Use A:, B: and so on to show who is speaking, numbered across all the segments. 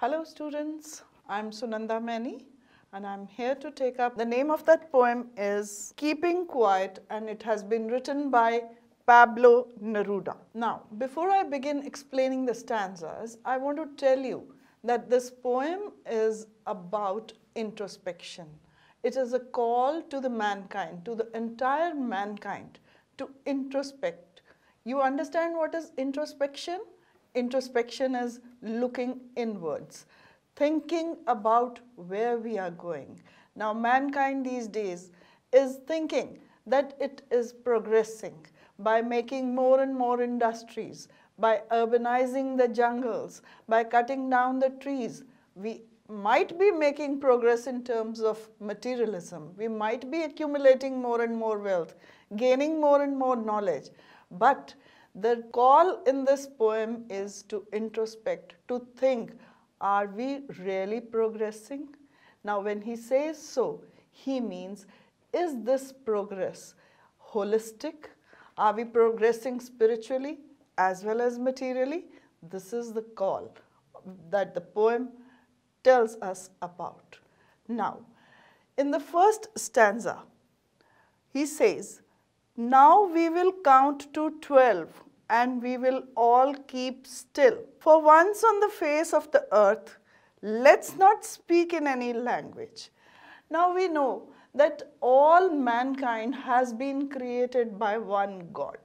A: Hello students, I'm Sunanda Meni, and I'm here to take up. The name of that poem is Keeping Quiet and it has been written by Pablo Neruda. Now, before I begin explaining the stanzas, I want to tell you that this poem is about introspection. It is a call to the mankind, to the entire mankind, to introspect. You understand what is introspection? Introspection is looking inwards, thinking about where we are going. Now, mankind these days is thinking that it is progressing by making more and more industries, by urbanizing the jungles, by cutting down the trees. We might be making progress in terms of materialism. We might be accumulating more and more wealth, gaining more and more knowledge. But the call in this poem is to introspect, to think, are we really progressing? Now, when he says so, he means, is this progress holistic? Are we progressing spiritually as well as materially? This is the call that the poem tells us about. Now, in the first stanza, he says, now we will count to 12 and we will all keep still. For once on the face of the earth, let's not speak in any language. Now we know that all mankind has been created by one God.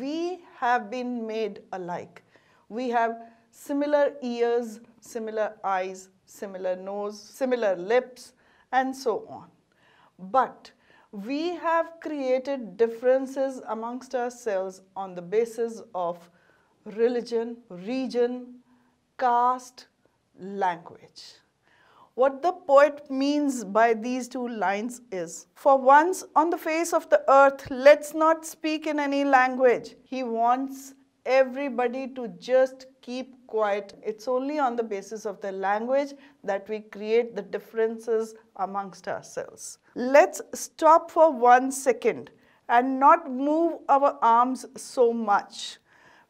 A: We have been made alike. We have similar ears, similar eyes, similar nose, similar lips, and so on. But we have created differences amongst ourselves on the basis of religion, region, caste, language. What the poet means by these two lines is, for once on the face of the earth, let's not speak in any language. He wants everybody to just keep quiet. It's only on the basis of the language that we create the differences amongst ourselves. Let's stop for one second and not move our arms so much.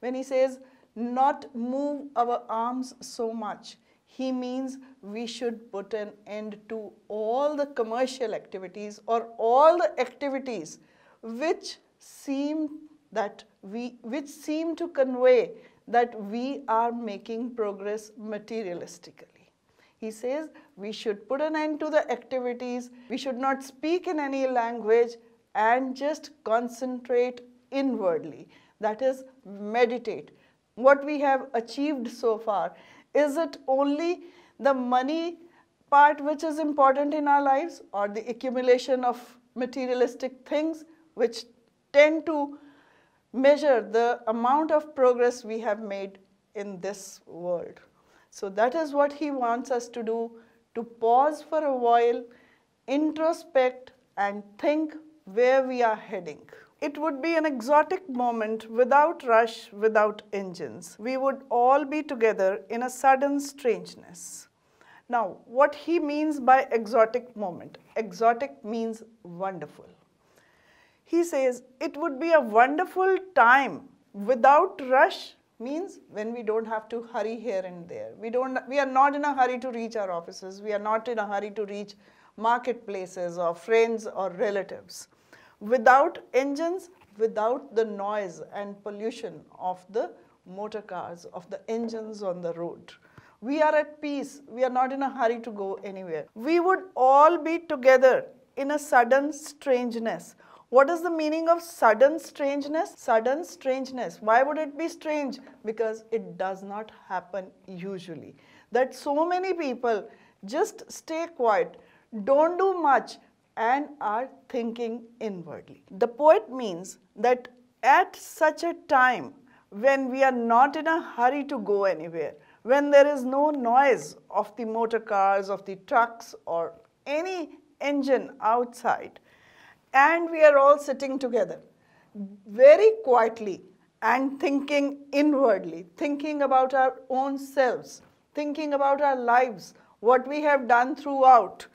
A: When he says, not move our arms so much, he means we should put an end to all the commercial activities or all the activities which seem that we which seem to convey that we are making progress materialistically. He says we should put an end to the activities, we should not speak in any language and just concentrate inwardly. That is, meditate. What we have achieved so far, is it only the money part which is important in our lives or the accumulation of materialistic things which tend to measure the amount of progress we have made in this world. So that is what he wants us to do, to pause for a while, introspect and think where we are heading. It would be an exotic moment without rush, without engines. We would all be together in a sudden strangeness. Now, what he means by exotic moment, exotic means wonderful he says it would be a wonderful time without rush means when we don't have to hurry here and there we don't we are not in a hurry to reach our offices we are not in a hurry to reach marketplaces or friends or relatives without engines without the noise and pollution of the motor cars of the engines on the road we are at peace we are not in a hurry to go anywhere we would all be together in a sudden strangeness what is the meaning of sudden strangeness? Sudden strangeness. Why would it be strange? Because it does not happen usually. That so many people just stay quiet, don't do much, and are thinking inwardly. The poet means that at such a time when we are not in a hurry to go anywhere, when there is no noise of the motor cars, of the trucks or any engine outside, and we are all sitting together very quietly and thinking inwardly, thinking about our own selves, thinking about our lives, what we have done throughout,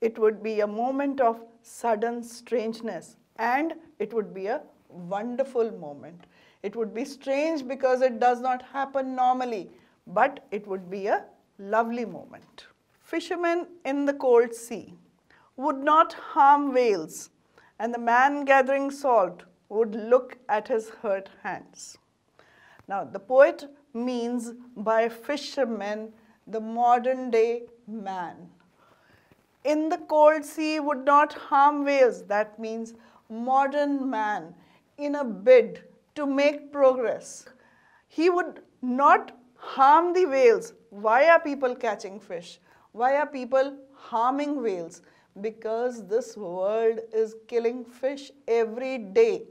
A: it would be a moment of sudden strangeness and it would be a wonderful moment. It would be strange because it does not happen normally, but it would be a lovely moment. Fishermen in the cold sea would not harm whales and the man gathering salt would look at his hurt hands. Now, the poet means by fisherman the modern day man. In the cold sea would not harm whales, that means modern man in a bid to make progress. He would not harm the whales. Why are people catching fish? Why are people harming whales? because this world is killing fish every day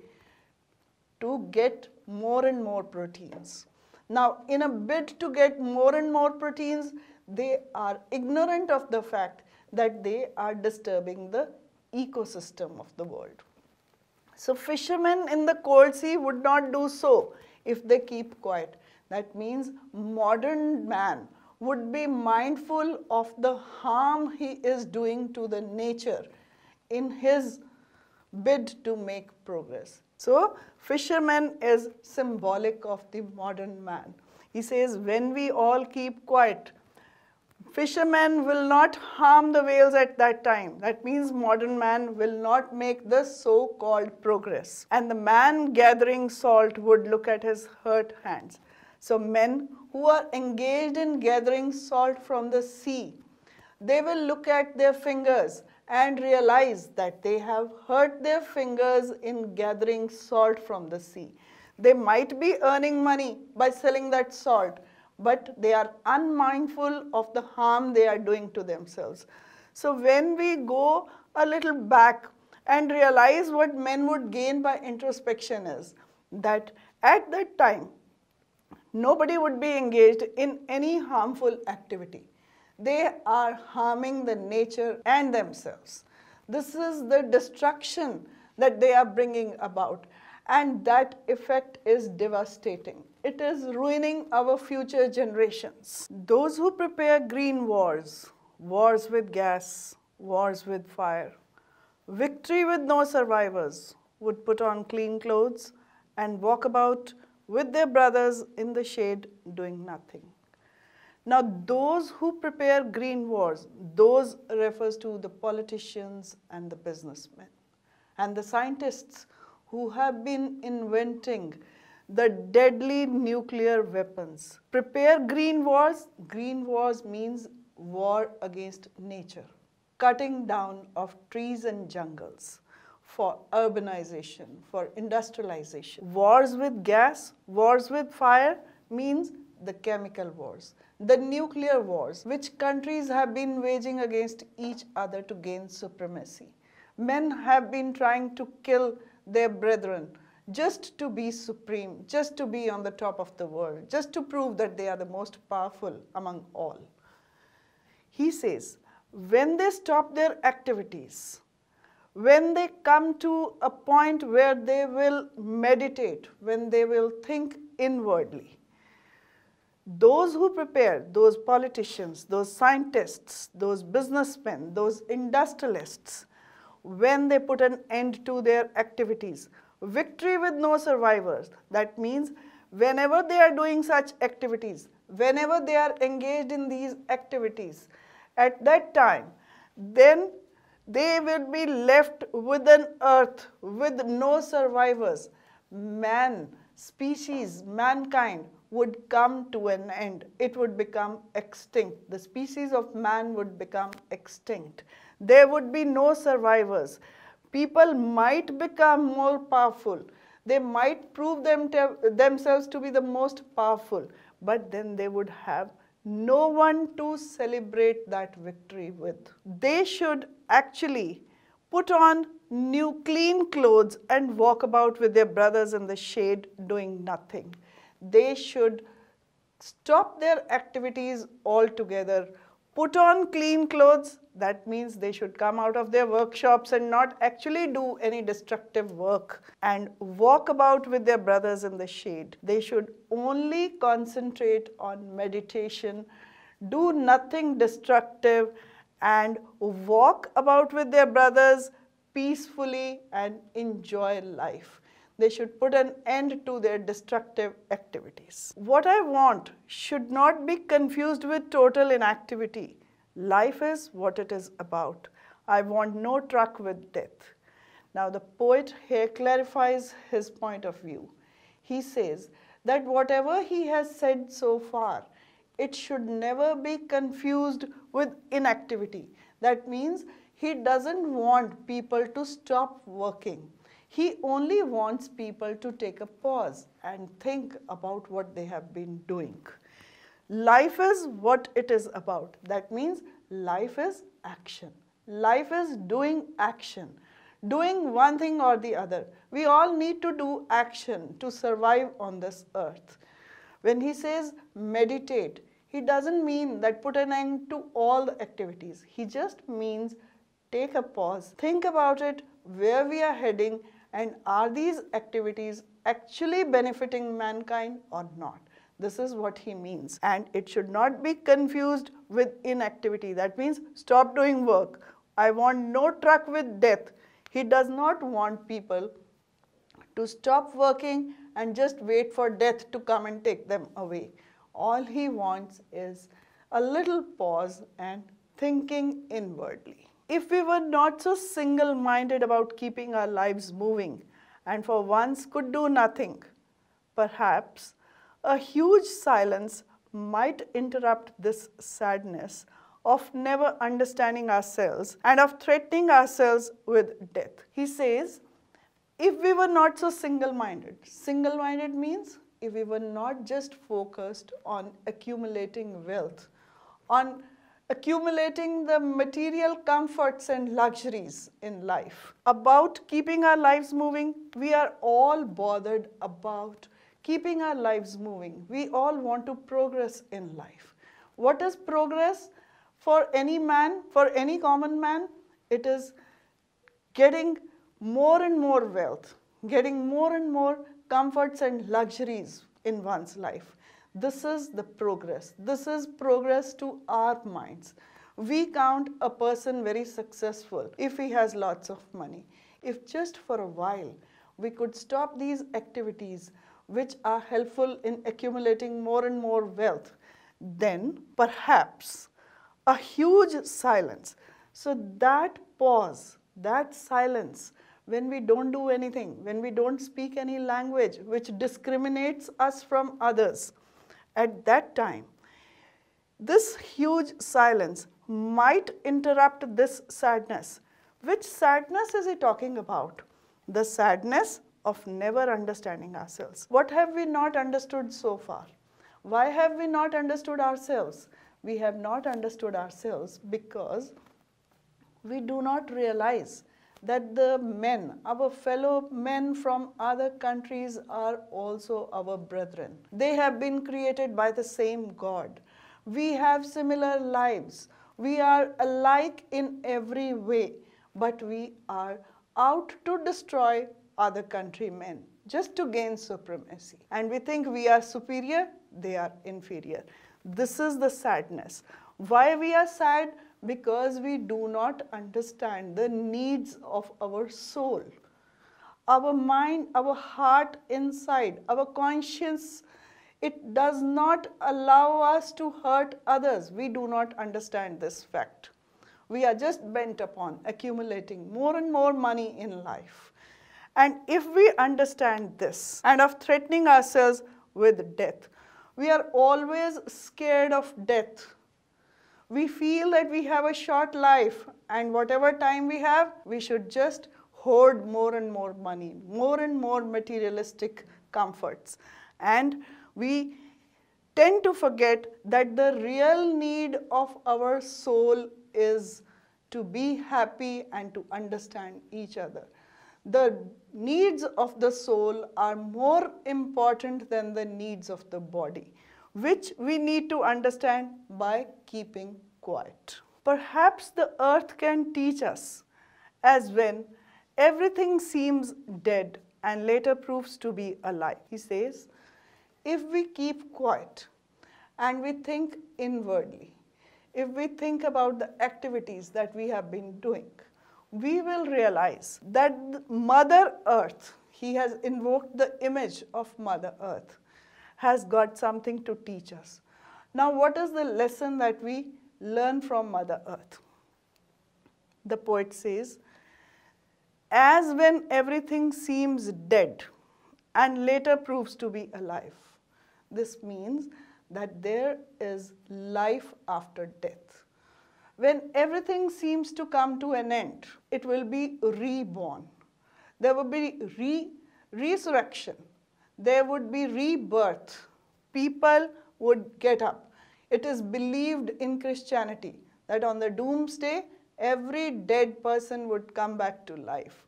A: to get more and more proteins. Now, in a bid to get more and more proteins, they are ignorant of the fact that they are disturbing the ecosystem of the world. So fishermen in the cold sea would not do so if they keep quiet. That means modern man would be mindful of the harm he is doing to the nature in his bid to make progress. So, fisherman is symbolic of the modern man. He says, when we all keep quiet, fishermen will not harm the whales at that time. That means modern man will not make the so-called progress. And the man gathering salt would look at his hurt hands. So men who are engaged in gathering salt from the sea, they will look at their fingers and realize that they have hurt their fingers in gathering salt from the sea. They might be earning money by selling that salt, but they are unmindful of the harm they are doing to themselves. So when we go a little back and realize what men would gain by introspection is that at that time nobody would be engaged in any harmful activity. They are harming the nature and themselves. This is the destruction that they are bringing about and that effect is devastating. It is ruining our future generations. Those who prepare green wars, wars with gas, wars with fire, victory with no survivors, would put on clean clothes and walk about with their brothers in the shade doing nothing. Now those who prepare green wars, those refers to the politicians and the businessmen and the scientists who have been inventing the deadly nuclear weapons. Prepare green wars. Green wars means war against nature, cutting down of trees and jungles for urbanization, for industrialization. Wars with gas, wars with fire means the chemical wars, the nuclear wars, which countries have been waging against each other to gain supremacy. Men have been trying to kill their brethren just to be supreme, just to be on the top of the world, just to prove that they are the most powerful among all. He says, when they stop their activities, when they come to a point where they will meditate, when they will think inwardly, those who prepare, those politicians, those scientists, those businessmen, those industrialists, when they put an end to their activities, victory with no survivors, that means whenever they are doing such activities, whenever they are engaged in these activities, at that time, then they will be left with an earth with no survivors. Man, species, mankind would come to an end. It would become extinct. The species of man would become extinct. There would be no survivors. People might become more powerful. They might prove them themselves to be the most powerful. But then they would have no one to celebrate that victory with. They should actually put on new clean clothes and walk about with their brothers in the shade doing nothing. They should stop their activities altogether. Put on clean clothes, that means they should come out of their workshops and not actually do any destructive work and walk about with their brothers in the shade. They should only concentrate on meditation, do nothing destructive and walk about with their brothers peacefully and enjoy life. They should put an end to their destructive activities. What I want should not be confused with total inactivity. Life is what it is about. I want no truck with death. Now the poet here clarifies his point of view. He says that whatever he has said so far it should never be confused with inactivity. That means he doesn't want people to stop working. He only wants people to take a pause and think about what they have been doing. Life is what it is about. That means life is action. Life is doing action. Doing one thing or the other. We all need to do action to survive on this earth. When he says meditate, he doesn't mean that put an end to all the activities. He just means take a pause, think about it, where we are heading and are these activities actually benefiting mankind or not. This is what he means. And it should not be confused with inactivity. That means stop doing work. I want no truck with death. He does not want people to stop working and just wait for death to come and take them away all he wants is a little pause and thinking inwardly. If we were not so single minded about keeping our lives moving and for once could do nothing, perhaps a huge silence might interrupt this sadness of never understanding ourselves and of threatening ourselves with death. He says, if we were not so single minded, single minded means if we were not just focused on accumulating wealth, on accumulating the material comforts and luxuries in life, about keeping our lives moving, we are all bothered about keeping our lives moving. We all want to progress in life. What is progress for any man, for any common man? It is getting more and more wealth, getting more and more comforts and luxuries in one's life. This is the progress. This is progress to our minds. We count a person very successful if he has lots of money. If just for a while we could stop these activities which are helpful in accumulating more and more wealth, then perhaps a huge silence. So that pause, that silence when we don't do anything, when we don't speak any language which discriminates us from others, at that time, this huge silence might interrupt this sadness. Which sadness is he talking about? The sadness of never understanding ourselves. What have we not understood so far? Why have we not understood ourselves? We have not understood ourselves because we do not realize that the men, our fellow men from other countries are also our brethren. They have been created by the same God. We have similar lives. We are alike in every way, but we are out to destroy other countrymen just to gain supremacy. And we think we are superior, they are inferior. This is the sadness. Why we are sad? because we do not understand the needs of our soul. Our mind, our heart inside, our conscience, it does not allow us to hurt others. We do not understand this fact. We are just bent upon accumulating more and more money in life. And if we understand this and of threatening ourselves with death, we are always scared of death we feel that we have a short life and whatever time we have, we should just hoard more and more money, more and more materialistic comforts. And we tend to forget that the real need of our soul is to be happy and to understand each other. The needs of the soul are more important than the needs of the body which we need to understand by keeping quiet. Perhaps the earth can teach us as when everything seems dead and later proves to be alive. He says, if we keep quiet and we think inwardly, if we think about the activities that we have been doing, we will realize that Mother Earth, he has invoked the image of Mother Earth, has got something to teach us. Now, what is the lesson that we learn from Mother Earth? The poet says, as when everything seems dead and later proves to be alive. This means that there is life after death. When everything seems to come to an end, it will be reborn. There will be re resurrection there would be rebirth. People would get up. It is believed in Christianity that on the doomsday, every dead person would come back to life.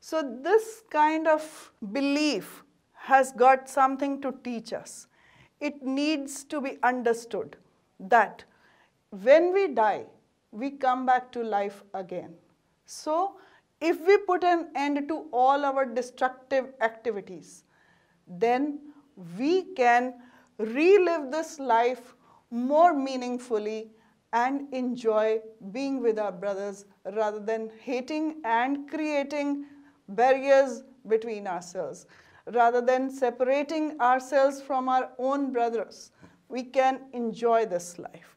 A: So this kind of belief has got something to teach us. It needs to be understood that when we die, we come back to life again. So if we put an end to all our destructive activities, then we can relive this life more meaningfully and enjoy being with our brothers rather than hating and creating barriers between ourselves. Rather than separating ourselves from our own brothers, we can enjoy this life.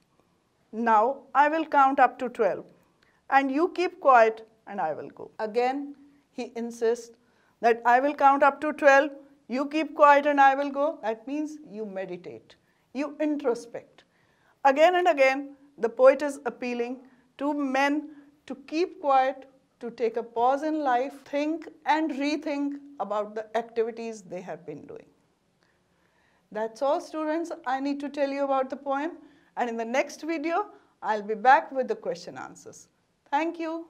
A: Now, I will count up to 12 and you keep quiet and I will go. Again, he insists that I will count up to 12 you keep quiet and I will go. That means you meditate. You introspect. Again and again, the poet is appealing to men to keep quiet, to take a pause in life, think and rethink about the activities they have been doing. That's all students I need to tell you about the poem and in the next video I'll be back with the question answers. Thank you.